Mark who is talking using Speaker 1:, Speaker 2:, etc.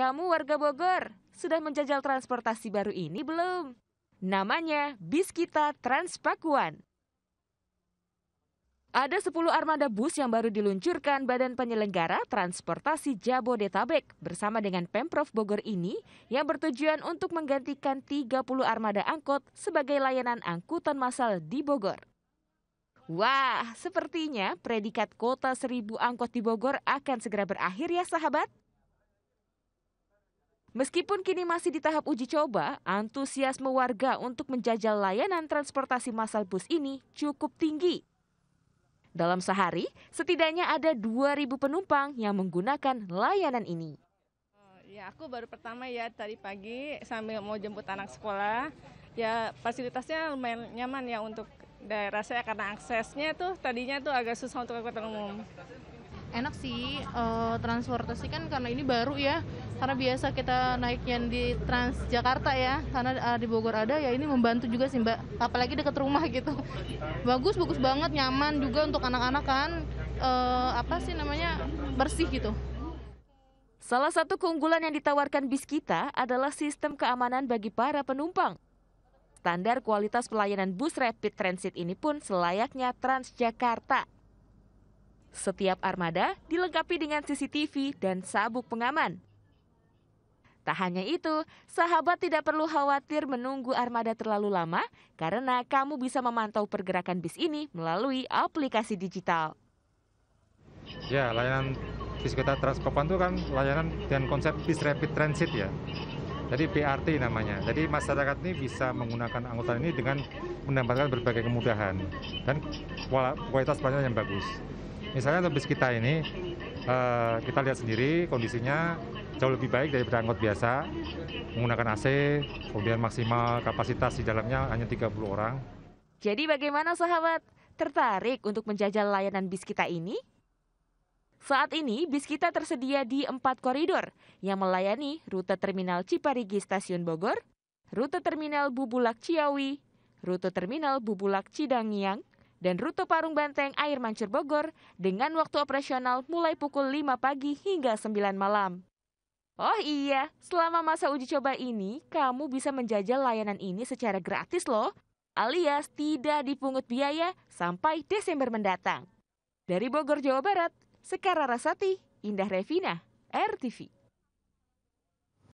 Speaker 1: Kamu warga Bogor, sudah menjajal transportasi baru ini belum? Namanya Bis Kita Transpakuan. Ada 10 armada bus yang baru diluncurkan Badan Penyelenggara Transportasi Jabodetabek bersama dengan Pemprov Bogor ini yang bertujuan untuk menggantikan 30 armada angkot sebagai layanan angkutan massal di Bogor. Wah, sepertinya predikat kota seribu angkot di Bogor akan segera berakhir ya sahabat. Meskipun kini masih di tahap uji coba, antusiasme warga untuk menjajal layanan transportasi massal bus ini cukup tinggi. Dalam sehari, setidaknya ada 2.000 penumpang yang menggunakan layanan ini. Eh, ya, aku baru pertama ya tadi pagi sambil mau jemput anak sekolah. Ya, fasilitasnya lumayan nyaman ya untuk daerah saya karena aksesnya tuh tadinya tuh agak susah untuk angkutan umum enak sih uh, transportasi kan karena ini baru ya karena biasa kita naik yang di Trans Jakarta ya karena uh, di Bogor ada ya ini membantu juga sih mbak apalagi dekat rumah gitu bagus bagus banget nyaman juga untuk anak-anak kan uh, apa sih namanya bersih gitu Salah satu keunggulan yang ditawarkan bis kita adalah sistem keamanan bagi para penumpang. Standar kualitas pelayanan bus rapid transit ini pun selayaknya Trans Jakarta. Setiap armada dilengkapi dengan CCTV dan sabuk pengaman. Tak hanya itu, sahabat tidak perlu khawatir menunggu armada terlalu lama karena kamu bisa memantau pergerakan bis ini melalui aplikasi digital.
Speaker 2: Ya, layanan bis kota Transkopan itu kan layanan dengan konsep bis rapid transit ya. Jadi BRT namanya. Jadi masyarakat ini bisa menggunakan angkutan ini dengan mendapatkan berbagai kemudahan dan kualitas pelayanan yang bagus misalnya untuk bis kita ini uh, kita lihat sendiri kondisinya jauh lebih baik daripada angkot biasa menggunakan AC kemudian maksimal kapasitas di dalamnya hanya 30 orang
Speaker 1: jadi bagaimana sahabat tertarik untuk menjajal layanan bis kita ini saat ini bis kita tersedia di empat koridor yang melayani rute terminal Ciparigi Stasiun Bogor, rute terminal Bubulak Ciawi, rute terminal Bubulak Cidangiang, dan rute Parung Banteng Air Mancur Bogor dengan waktu operasional mulai pukul 5 pagi hingga 9 malam. Oh iya, selama masa uji coba ini, kamu bisa menjajal layanan ini secara gratis loh, alias tidak dipungut biaya sampai Desember mendatang. Dari Bogor, Jawa Barat, Sekara Rasati, Indah Revina, RTV.